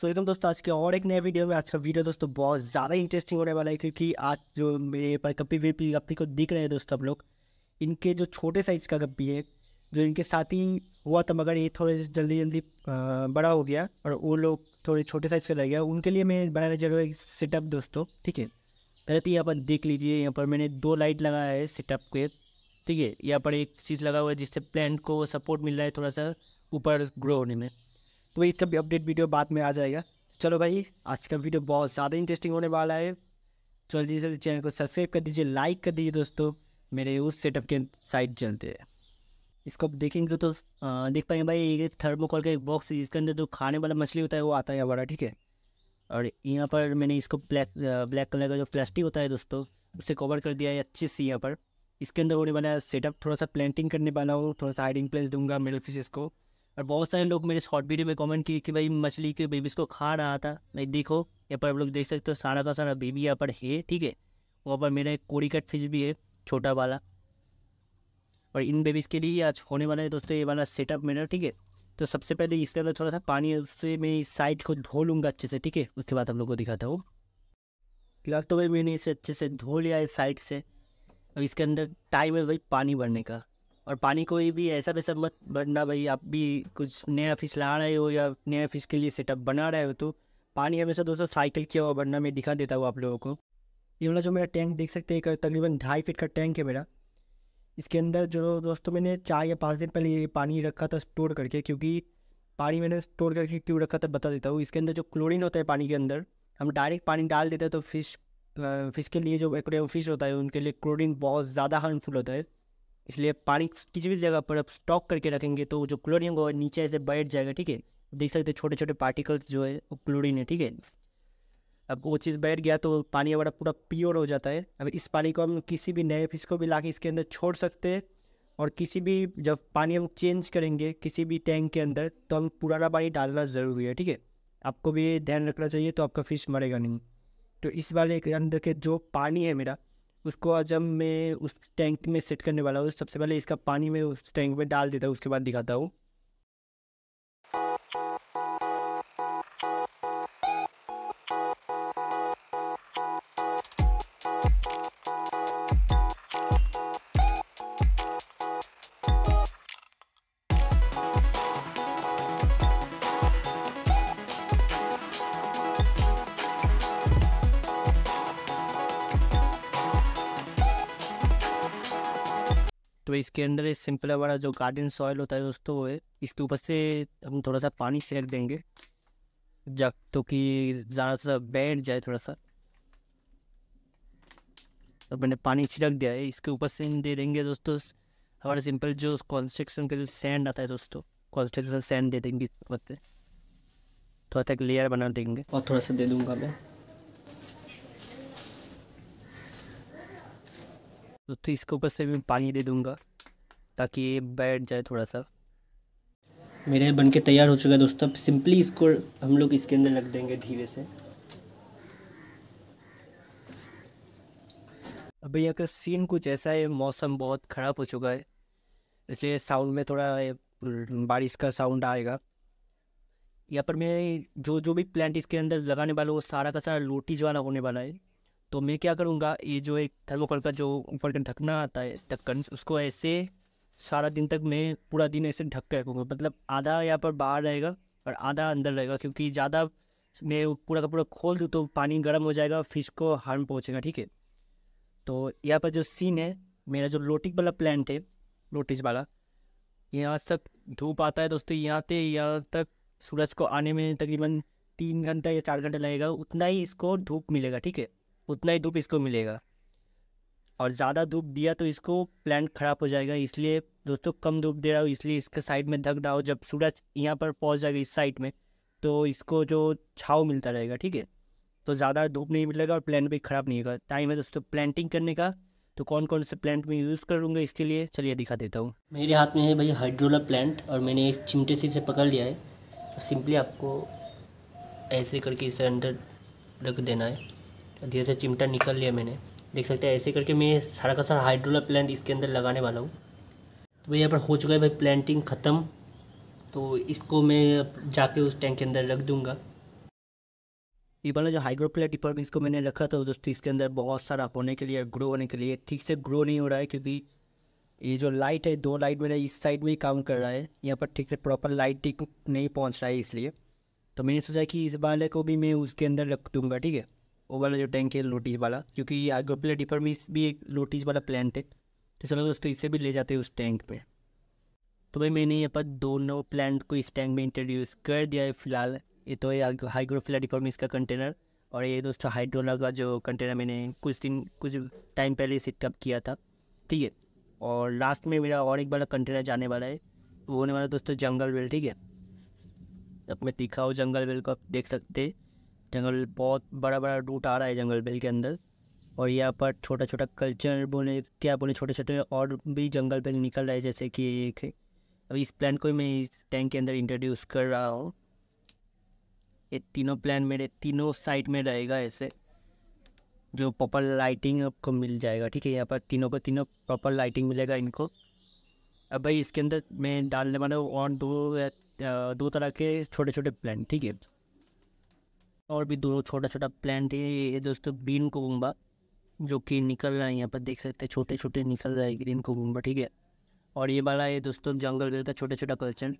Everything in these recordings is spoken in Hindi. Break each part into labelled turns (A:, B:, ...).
A: सो एकदम दोस्तों आज के और एक नए वीडियो में आज का वीडियो दोस्तों बहुत ज़्यादा इंटरेस्टिंग होने वाला है क्योंकि आज जो मेरे पर कपी वे पी गप्पी को दिख रहे हैं दोस्तों आप लोग इनके जो छोटे साइज़ का गप्पी है जो इनके साथ ही हुआ था मगर ये थोड़े जल्दी जल्दी बड़ा हो गया और वो लोग थोड़े छोटे साइज़ से रह गया उनके लिए मैं जा जरूर एक सेटअप दोस्तों ठीक है पहले तो यहाँ पर देख लीजिए यहाँ पर मैंने दो लाइट लगाया है सेटअप के ठीक है यहाँ पर एक चीज़ लगा हुआ है जिससे प्लांट को सपोर्ट मिल रहा है थोड़ा सा ऊपर ग्रो होने में तो इसका भी अपडेट वीडियो बाद में आ जाएगा चलो भाई आज का वीडियो बहुत ज़्यादा इंटरेस्टिंग होने वाला है जी सर चैनल को सब्सक्राइब कर दीजिए लाइक कर दीजिए दोस्तों मेरे उस सेटअप के साइड चलते हैं इसको आप देखेंगे तो देख पाएंगे भाई ये थर्मोकॉल का एक बॉक्स है जिसके अंदर जो खाने वाला मछली होता है वो आता है हमारा ठीक है और यहाँ पर मैंने इसको ब्लैक ब्लैक कलर का जो प्लास्टिक होता है दोस्तों उसे कवर कर दिया है अच्छे से यहाँ पर इसके अंदर होने वाला सेटअप थोड़ा सा प्लांटिंग करने वाला हूँ थोड़ा सा हाइडिंग प्लेस दूंगा मिडल फिशेज़ को और बहुत सारे लोग मेरे शॉर्ट वीडियो में कमेंट किए कि भाई मछली के बेबीज़ को खा रहा था भाई देखो यहाँ पर आप लोग देख सकते हो सारा का सारा बेबी यहाँ पर है ठीक है वहाँ पर मेरा एक कोड़ी कट फिश भी है छोटा वाला और इन बेबीज़ के लिए आज होने वाला है दोस्तों ये वाला सेटअप मेरा ठीक है तो सबसे पहले इसके अंदर थोड़ा सा पानी से मैं इस साइड को धो लूँगा अच्छे से ठीक है उसके बाद हम लोग को दिखाता हूँ फिलहाल तो भाई मैंने इसे अच्छे से धो लिया है साइड से अब इसके अंदर टाइम है भाई पानी भरने का और पानी कोई भी ऐसा वैसा मत बनना भाई आप भी कुछ नया फिश ला रहे हो या नया फिश के लिए सेटअप बना रहे हो तो पानी हमेशा दोस्तों साइकिल किया हुआ बनना मैं दिखा देता हूँ आप लोगों को ये वाला जो मेरा टैंक देख सकते हैं तकरीबन ढाई फीट का टैंक है मेरा इसके अंदर जो दोस्तों मैंने चार या पाँच दिन पहले ये पानी रखा था स्टोर करके क्योंकि पानी मैंने स्टोर करके क्यों रखा था बता देता हूँ इसके अंदर जो क्लोरीन होता है पानी के अंदर हम डायरेक्ट पानी डाल देते हैं तो फिश फिश के लिए जो एक फिश होता है उनके लिए क्लोरीन बहुत ज़्यादा हार्मफुल होता है इसलिए पानी किसी भी जगह पर आप स्टॉक करके रखेंगे तो जो क्लोरिन होगा नीचे ऐसे बैठ जाएगा ठीक है देख सकते छोटे छोटे पार्टिकल्स जो है वो क्लोरिन है ठीक है अब वो चीज़ बैठ गया तो पानी हमारा पूरा प्योर हो जाता है अब इस पानी को हम किसी भी नए फिश को भी ला इसके अंदर छोड़ सकते हैं और किसी भी जब पानी हम चेंज करेंगे किसी भी टैंक के अंदर तो हम पुराना पानी डालना ज़रूरी है ठीक है आपको भी ध्यान रखना चाहिए तो आपका फिश मरेगा नहीं तो इस वाले के अंदर के जो पानी है मेरा उसको जब मैं उस टैंक में सेट करने वाला हूँ सबसे पहले इसका पानी में उस टैंक में डाल देता हूँ उसके बाद दिखाता हूँ तो इसके अंदर इस सिंपल हमारा जो गार्डन सॉयल होता है दोस्तों वो है इसके ऊपर से हम थोड़ा सा पानी सेक देंगे जब तो कि ज़्यादा सा बैठ जाए थोड़ा सा और तो मैंने पानी छिड़क दिया है इसके ऊपर से दे देंगे दोस्तों हमारे सिंपल जो कॉन्स्ट्रक्शन का जो सैंड आता है दोस्तों कॉन्स्ट्रक्शन सैंड दे देंगे थोड़ा एक लेयर बना देंगे और थोड़ा सा दे दूंगा मैं तो इसके ऊपर से भी पानी दे दूँगा ताकि ये बैठ जाए थोड़ा सा मेरे बन के तैयार हो चुका है दोस्तों अब सिंपली इसको हम लोग इसके अंदर रख देंगे धीरे से अब भैया का सीन कुछ ऐसा है मौसम बहुत ख़राब हो चुका है इसलिए साउंड में थोड़ा बारिश का साउंड आएगा यहाँ पर मैं जो जो भी प्लांट इसके अंदर लगाने वाला वो सारा का सारा लोटी जवाना होने वाला है तो मैं क्या करूँगा ये जो एक थर्मोकोल का जो ऊपर का ढकना आता है ढक्कन उसको ऐसे सारा दिन तक मैं पूरा दिन ऐसे ढक के रखूँगा मतलब आधा यहाँ पर बाहर रहेगा और आधा अंदर रहेगा क्योंकि ज़्यादा मैं पूरा का पूरा खोल दूँ तो पानी गर्म हो जाएगा फिश को हार्म पहुँचेगा ठीक है तो यहाँ पर जो सीन है मेरा जो लोटिक वाला प्लांट है लोटिस वाला यहाँ तक धूप आता है दोस्तों यहाँ से यहाँ तक सूरज को आने में तकरीबन तीन घंटा या चार घंटा लगेगा उतना ही इसको धूप मिलेगा ठीक है उतना ही धूप इसको मिलेगा और ज़्यादा धूप दिया तो इसको प्लांट ख़राब हो जाएगा इसलिए दोस्तों कम धूप दे रहा हूँ इसलिए इसके साइड में धक हो जब सूरज यहाँ पर पहुँच जाएगा इस साइड में तो इसको जो छाव मिलता रहेगा ठीक है तो ज़्यादा धूप नहीं मिलेगा और प्लांट भी ख़राब नहीं होगा टाइम है दोस्तों प्लांटिंग करने का तो कौन कौन से प्लांट में यूज़ करूँगा इसके लिए चलिए दिखा देता हूँ मेरे हाथ में है भाई हाइड्रोला प्लांट और मैंने एक चिमटे से इसे पकड़ लिया है सिंपली आपको ऐसे करके इसे अंदर रख देना है धीरे से चिमटा निकल लिया मैंने देख सकते हैं ऐसे करके मैं सारा का सारा हाइड्रोला प्लांट इसके अंदर लगाने वाला हूँ तो भाई यहाँ पर हो चुका है भाई प्लांटिंग ख़त्म तो इसको मैं जाके उस टैंक के अंदर रख दूँगा ये वाला जो हाइग्रोप्लेट डिपर इसको मैंने रखा था तो दोस्तों इसके अंदर बहुत सारा होने के लिए ग्रो होने के लिए ठीक से ग्रो नहीं हो रहा है क्योंकि ये जो लाइट है दो लाइट मेरा इस साइड में ही काम कर रहा है यहाँ पर ठीक से प्रॉपर लाइट नहीं पहुँच रहा है इसलिए तो मैंने सोचा कि इस वाले को भी मैं उसके अंदर रख दूँगा ठीक है वो वाला जो टैंक है लोटीज वाला क्योंकि आगोपिला डिपर में भी एक लोटीज वाला प्लांट है तो चलो दोस्तों इसे भी ले जाते हैं उस टैंक पे तो भाई मैंने यहाँ पर दोनों प्लांट को इस टैंक में इंट्रोड्यूस कर दिया है फिलहाल ये तो है हाइग्रोफिला डिफॉर्मिस का कंटेनर और ये दोस्तों हाइड्रोला का जो कंटेनर मैंने कुछ दिन कुछ टाइम पहले सेटअप किया था ठीक है और लास्ट में मेरा और एक बड़ा कंटेनर जाने वाला है वो होने वाला दोस्तों जंगल वेल ठीक है अब मैं हो जंगल वेल को आप देख सकते हैं जंगल बहुत बड़ा बड़ा रूट आ रहा है जंगल बेल के अंदर और यहाँ पर छोटा छोटा कल्चर बोले क्या बोले छोटे छोटे और भी जंगल बेल निकल रहे हैं जैसे कि एक अब इस प्लान को मैं इस टैंक के अंदर इंट्रोड्यूस कर रहा हूँ ये तीनों प्लान मेरे तीनों साइड में रहेगा ऐसे जो प्रॉपर लाइटिंग आपको मिल जाएगा ठीक है यहाँ पर तीनों को तीनों प्रॉपर लाइटिंग मिलेगा इनको अब भाई इसके अंदर मैं डालने वाला हूँ और दो दो तरह के छोटे छोटे प्लान ठीक है और भी दो छोटा छोटा प्लांट है ये दोस्तों ग्रीन कोबुम्बा जो कि निकल रहा है यहाँ पर देख सकते हैं छोटे छोटे निकल रहा है ग्रीन कोबुम्बा ठीक है और ये वाला है दोस्तों जंगल गल का छोटा छोटा कल्चर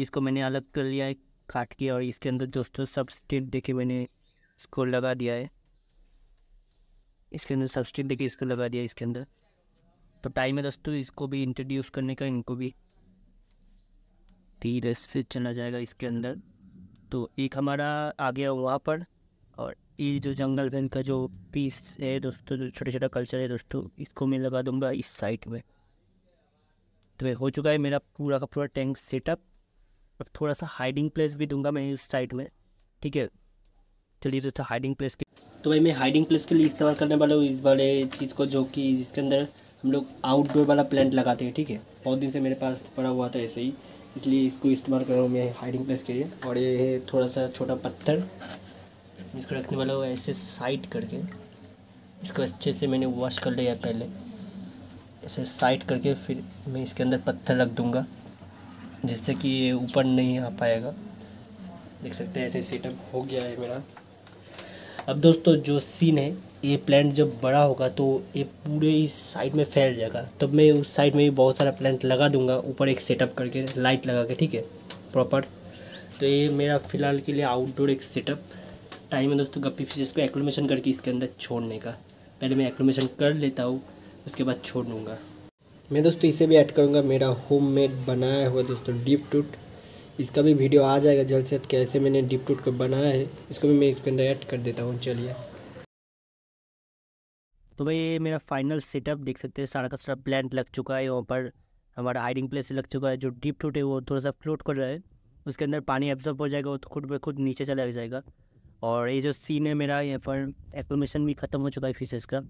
A: जिसको मैंने अलग कर लिया है काट के और इसके अंदर दोस्तों सब स्टेट देखे मैंने इसको लगा दिया है इसके अंदर सब स्टेट देखे इसको लगा दिया इसके अंदर तो टाइम है दोस्तों इसको भी इंट्रोड्यूस करने का इनको भी धीरे से चला जाएगा इसके अंदर तो एक हमारा आ गया वहाँ पर और ये जो जंगल वेन का जो पीस है दोस्तों जो छोटा छोटा कल्चर है दोस्तों इसको मैं लगा दूँगा इस साइड में तो हो चुका है मेरा पूरा का पूरा टैंक सेटअप अब थोड़ा सा हाइडिंग प्लेस भी दूंगा मैं इस साइड में ठीक है चलिए तो था हाइडिंग प्लेस के तो भाई मैं हाइडिंग प्लेस के लिए इस्तेमाल करने वाला हूँ इस वाले चीज़ को जो कि जिसके अंदर हम लोग आउटडोर वाला प्लांट लगाते हैं ठीक है बहुत दिन से मेरे पास पड़ा हुआ था ऐसे ही इसलिए इसको इस्तेमाल कर रहा हूँ मैं हाइडिंग प्लेस के लिए और ये है थोड़ा सा छोटा पत्थर इसको रखने वाला हूँ ऐसे साइड करके इसको अच्छे से मैंने वॉश कर लिया पहले ऐसे साइड करके फिर मैं इसके अंदर पत्थर रख दूँगा जिससे कि ये ऊपर नहीं आ पाएगा देख सकते हैं ऐसे सेटअप हो गया है मेरा अब दोस्तों जो सीन है ये प्लांट जब बड़ा होगा तो ये पूरे ही साइड में फैल जाएगा तब मैं उस साइड में भी बहुत सारा प्लांट लगा दूंगा ऊपर एक सेटअप करके लाइट लगा के ठीक है प्रॉपर तो ये मेरा फ़िलहाल के लिए आउटडोर एक सेटअप टाइम है दोस्तों गप्पी फिशेस को एक्लोमेशन करके इसके अंदर छोड़ने का पहले मैं एक्लोमेशन कर लेता हूँ उसके बाद छोड़ दूँगा मैं दोस्तों इसे भी ऐड करूँगा मेरा होम मेड बनाया हुआ दोस्तों डीप टूट इसका भी वीडियो आ जाएगा जल्द से जल्द कैसे मैंने डिप टूट को बनाया है इसको भी मैं इसके अंदर ऐड कर देता हूँ चलिए तो भाई ये मेरा फाइनल सेटअप देख सकते हैं सारा का सारा प्लान लग चुका है वहाँ पर हमारा हाइडिंग प्लेस लग चुका है जो डीप टूटे है वो थोड़ा सा फ्लोट कर रहा है उसके अंदर पानी एब्जॉर्ब हो जाएगा वो तो खुद ब खुद नीचे चला जाएगा और ये जो सीन है मेरा यहाँ पर एक्मेशन भी ख़त्म हो चुका है फिशेज़ का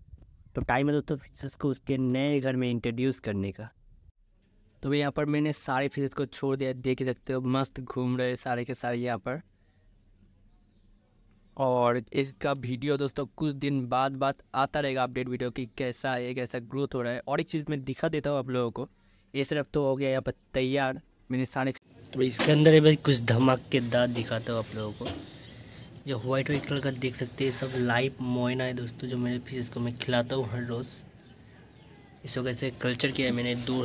A: तो टाइम है दोस्तों फिशेज़ को उसके नए घर में इंट्रोड्यूस करने का तो भाई यहाँ पर मैंने सारे फिशेज़ को छोड़ दिया देख सकते हो मस्त घूम रहे सारे के सारे यहाँ पर और इसका वीडियो दोस्तों कुछ दिन बाद बाद आता रहेगा अपडेट वीडियो कि कैसा है कैसा ग्रोथ हो रहा है और एक चीज़ मैं दिखा देता हूँ आप लोगों को ये सिर्फ तो हो गया यहाँ पर तैयार मैंने सारे तो इसके अंदर भाई कुछ धमाकेदार दिखाता हूँ आप लोगों को जो व्हाइट व्हाइट कलर का देख सकते हैं सब लाइव मोइना है दोस्तों जो मेरे फिश को मैं खिलाता हूँ हर रोज़ इसको कैसे कल्चर किया है मैंने दो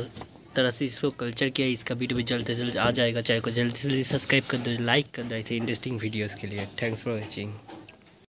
A: तरह से इसको कल्चर किया इसका वीडियो भी जल्द से जल्द आ जाएगा चाहे को जल्दी से जल्दी सब्सक्राइब कर दो लाइक कर दो ऐसे इंटरेस्टिंग वीडियोज़ के लिए थैंक्स फॉर वॉचिंग